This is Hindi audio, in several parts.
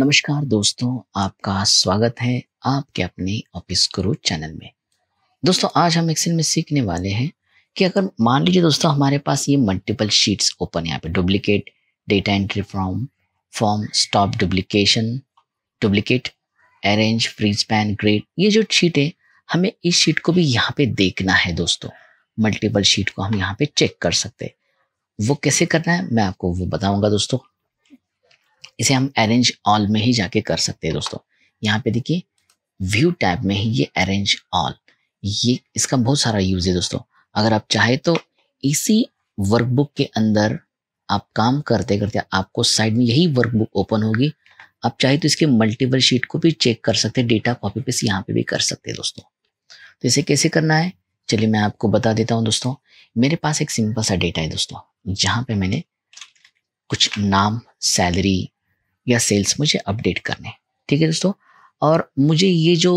नमस्कार दोस्तों आपका स्वागत है आपके अपने ऑफिस गुरु चैनल में दोस्तों आज हम एक्सेल में सीखने वाले हैं कि अगर मान लीजिए दोस्तों हमारे पास ये मल्टीपल शीट्स ओपन यहाँ पे duplicate data entry form form stop duplication duplicate arrange freeze pane grade ये जो शीट है हमें इस शीट को भी यहाँ पे देखना है दोस्तों मल्टीपल शीट को हम यहाँ पे चेक कर सकते हैं वो कैसे करना है मैं आपको वो बताऊंगा दोस्तों इसे हम अरेंज ऑल में ही जाके कर सकते हैं दोस्तों यहाँ पे देखिए व्यू टैब में ही ये अरेंज ऑल ये इसका बहुत सारा यूज़ है दोस्तों अगर आप चाहे तो इसी वर्कबुक के अंदर आप काम करते करते आपको साइड में यही वर्कबुक ओपन होगी आप चाहे तो इसके मल्टीपल शीट को भी चेक कर सकते हैं डेटा कॉपी पे यहाँ पे भी कर सकते हैं दोस्तों तो इसे कैसे करना है चलिए मैं आपको बता देता हूँ दोस्तों मेरे पास एक सिंपल सा डेटा है दोस्तों जहाँ पे मैंने कुछ नाम सैलरी या सेल्स मुझे अपडेट करने ठीक है दोस्तों और मुझे ये जो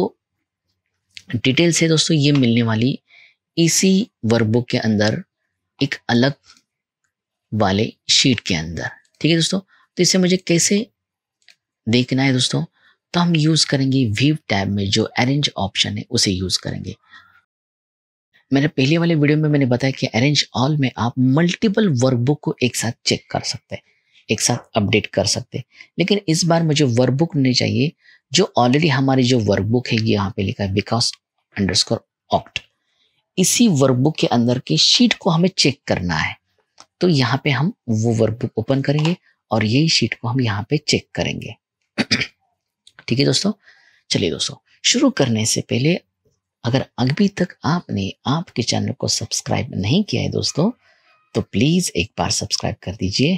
डिटेल्स है दोस्तों ये मिलने वाली इसी वर्कबुक के अंदर एक अलग वाले शीट के अंदर ठीक है दोस्तों तो इसे मुझे कैसे देखना है दोस्तों तो हम यूज़ करेंगे व्यू टैब में जो अरेंज ऑप्शन है उसे यूज़ करेंगे मैंने पहले वाले वीडियो में मैंने बताया कि अरेंज ऑल में आप मल्टीपल वर्कबुक को एक साथ चेक कर सकते हैं एक साथ अपडेट कर सकते लेकिन इस बार मुझे वर्कबुक नहीं चाहिए जो ऑलरेडी हमारी जो वर्कबुक है ये यहाँ पे लिखा है विकास अंडरस्कोर ऑक्ट इसी वर्कबुक के अंदर की शीट को हमें चेक करना है तो यहाँ पे हम वो वर्कबुक ओपन करेंगे और यही शीट को हम यहाँ पे चेक करेंगे ठीक है दोस्तों चलिए दोस्तों शुरू करने से पहले अगर अभी तक आपने आपके चैनल को सब्सक्राइब नहीं किया है दोस्तों तो प्लीज़ एक बार सब्सक्राइब कर दीजिए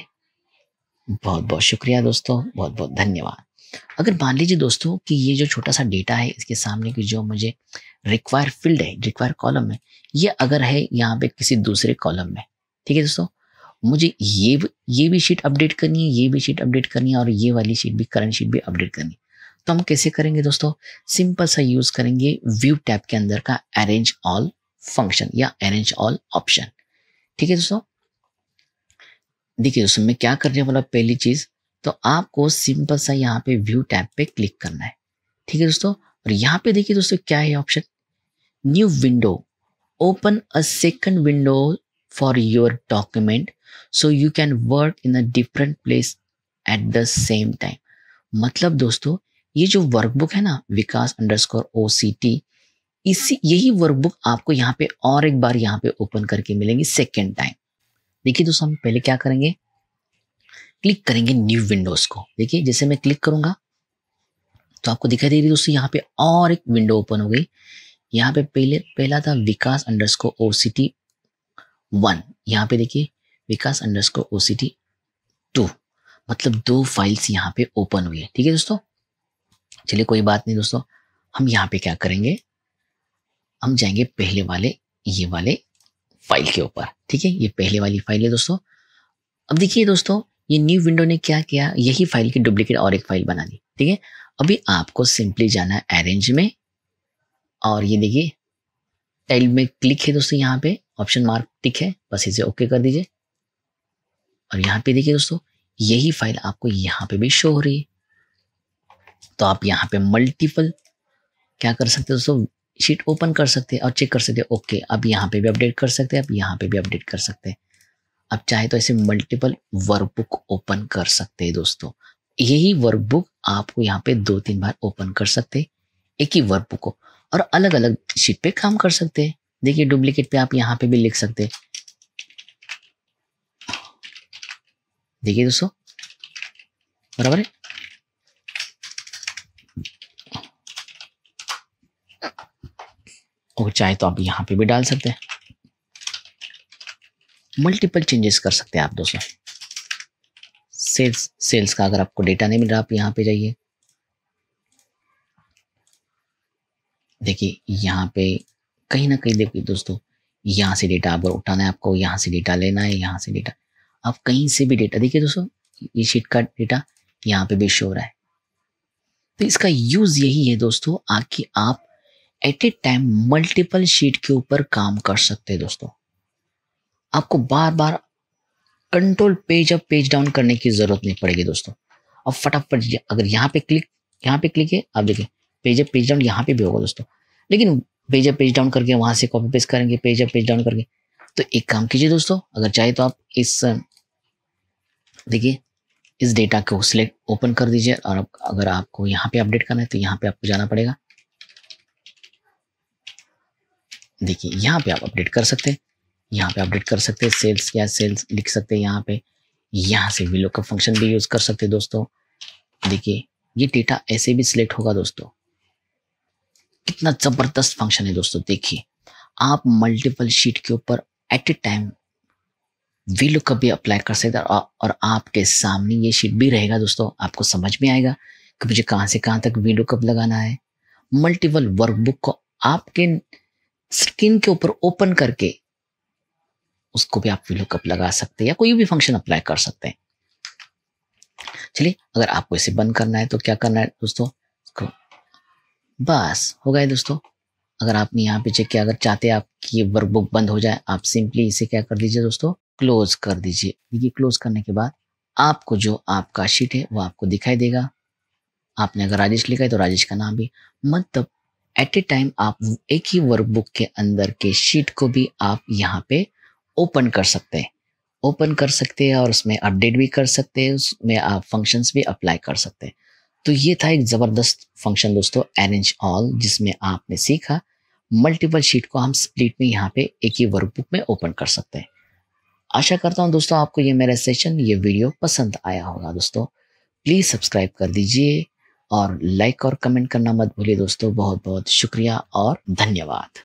बहुत बहुत शुक्रिया दोस्तों बहुत बहुत धन्यवाद अगर मान लीजिए दोस्तों कि ये जो छोटा सा डेटा है इसके सामने की जो मुझे रिक्वायर फील्ड है रिक्वायर कॉलम है ये अगर है यहाँ पे किसी दूसरे कॉलम में ठीक है दोस्तों मुझे ये ये भी शीट अपडेट करनी है ये भी शीट अपडेट करनी है और ये वाली शीट भी करंट शीट भी अपडेट करनी है तो हम कैसे करेंगे दोस्तों सिंपल सा यूज़ करेंगे व्यू टैब के अंदर का अरेंज ऑल फंक्शन या अरेंज ऑल ऑप्शन ठीक है दोस्तों देखिए उसमें क्या करने वाला पहली चीज़ तो आपको सिंपल सा यहाँ पे व्यू टैब पे क्लिक करना है ठीक है दोस्तों और यहाँ पे देखिए दोस्तों क्या है option new window open a second window for your document so you can work in a different place at the same time मतलब दोस्तों ये जो वर्कबुक है ना Vikas underscore O C T इसी यही वर्कबुक आपको यहाँ पे और एक बार यहाँ पे ओपन करके मिलेंगी सेकेंड टाइम देखिए दोस्तों हम पहले क्या करेंगे क्लिक करेंगे न्यू विंडोज को देखिए जैसे मैं क्लिक करूंगा तो आपको दिखाई दे रही है दोस्तों यहाँ पे और एक विंडो ओपन हो गई यहाँ पे पहले पहला था विकास अंडरस्को ओ सी टी वन यहाँ पे देखिए विकास अंडरस्को ओ सी टी टू मतलब दो फाइल्स यहाँ पे ओपन हुई है ठीक है दोस्तों चलिए कोई बात नहीं दोस्तों हम यहाँ पे क्या करेंगे हम जाएंगे पहले वाले ये वाले फाइल के ऊपर ठीक है ये पहले वाली फाइल है दोस्तों अब देखिए दोस्तों ये न्यू विंडो ने क्या किया यही फाइल की डुप्लीकेट और एक फाइल बना दी ठीक है अभी आपको सिंपली जाना है अरेंज में और ये देखिए टाइल में क्लिक है दोस्तों यहाँ पे ऑप्शन मार्क टिक है बस इसे ओके कर दीजिए और यहाँ पे देखिए दोस्तों यही फाइल आपको यहाँ पे भी शो हो रही है तो आप यहाँ पे मल्टीपल क्या कर सकते हैं दोस्तों शीट ओपन कर सकते हैं और चेक कर सकते हैं ओके आप यहाँ पे भी अपडेट कर सकते हैं अब यहाँ पे भी अपडेट कर सकते हैं अब चाहे तो ऐसे मल्टीपल वर्कबुक ओपन कर सकते हैं दोस्तों यही वर्कबुक आपको यहाँ पे दो तीन बार ओपन कर सकते हैं एक ही वर्कबुक को और अलग अलग शीट पे काम कर सकते हैं देखिए डुप्लीकेट पे आप यहाँ पे भी लिख सकते देखिए दोस्तों बराबर है और चाहे तो आप यहाँ पे भी डाल सकते हैं मल्टीपल चेंजेस कर सकते हैं आप दोस्तों सेल्स सेल्स का अगर आपको डेटा नहीं मिल रहा आप यहाँ पे जाइए देखिए यहाँ पे कहीं ना कहीं देखिए दोस्तों यहाँ से डेटा अगर उठाना है आपको यहाँ से डेटा लेना है यहाँ से डेटा आप कहीं से भी डेटा देखिए दोस्तों ये शीट का डेटा यहाँ पे भी शो रहा है तो इसका यूज़ यही है दोस्तों आकि आप at a time multiple sheet के ऊपर काम कर सकते हैं दोस्तों आपको बार बार control page up page down करने की जरूरत नहीं पड़ेगी दोस्तों अब फटाफट अगर यहाँ पे क्लिक यहाँ पे क्लिक है आप देखिए पेज अप पेज डाउन यहाँ पे भी होगा दोस्तों लेकिन पेज अप पेज डाउन करके वहां से कॉपी पेस्ट करेंगे पेज अप पेज डाउन करके तो एक काम कीजिए दोस्तों अगर चाहे तो आप इस देखिए इस डेटा को सिलेक्ट ओपन कर दीजिए और अगर आपको यहाँ पे अपडेट करना है तो यहाँ पे आपको जाना पड़ेगा देखिए यहाँ पे आप अपडेट कर सकते हैं यहाँ पे अपडेट कर सकते हैं सेल्स या सेल्स लिख सकते हैं यहाँ पे यहाँ से विलो का फंक्शन भी यूज़ कर सकते हैं दोस्तों देखिए ये डेटा ऐसे भी सिलेक्ट होगा दोस्तों कितना ज़बरदस्त फंक्शन है दोस्तों देखिए आप मल्टीपल शीट के ऊपर एट ए टाइम विलो का भी अप्लाई कर सकते हैं और आपके सामने ये शीट भी रहेगा दोस्तों आपको समझ में आएगा कि मुझे कहाँ से कहाँ तक विलो कप लगाना है मल्टीपल वर्कबुक को आपके स्किन के ऊपर ओपन करके उसको भी आप लुकअप लगा सकते हैं या कोई भी फंक्शन अप्लाई कर सकते हैं चलिए अगर आपको इसे बंद करना है तो क्या करना है दोस्तों इसको बस हो गए दोस्तों अगर आपने यहाँ पे चेक किया अगर चाहते हैं आपकी वर्क वर्कबुक बंद हो जाए आप सिंपली इसे क्या कर दीजिए दोस्तों क्लोज कर दीजिए देखिए क्लोज करने के बाद आपको जो आपका शीट है वो आपको दिखाई देगा आपने अगर राजेश लिखा है तो राजेश का नाम भी मतलब एट ए टाइम आप एक ही वर्कबुक के अंदर के शीट को भी आप यहाँ पे ओपन कर सकते हैं ओपन कर सकते हैं और उसमें अपडेट भी कर सकते हैं उसमें आप फंक्शंस भी अप्लाई कर सकते हैं तो ये था एक ज़बरदस्त फंक्शन दोस्तों अरेंज ऑल जिसमें आपने सीखा मल्टीपल शीट को हम स्प्लिट में यहाँ पे एक ही वर्कबुक में ओपन कर सकते हैं आशा करता हूँ दोस्तों आपको ये मेरा सेशन ये वीडियो पसंद आया होगा दोस्तों प्लीज़ सब्सक्राइब कर दीजिए और लाइक और कमेंट करना मत भूलिए दोस्तों बहुत बहुत शुक्रिया और धन्यवाद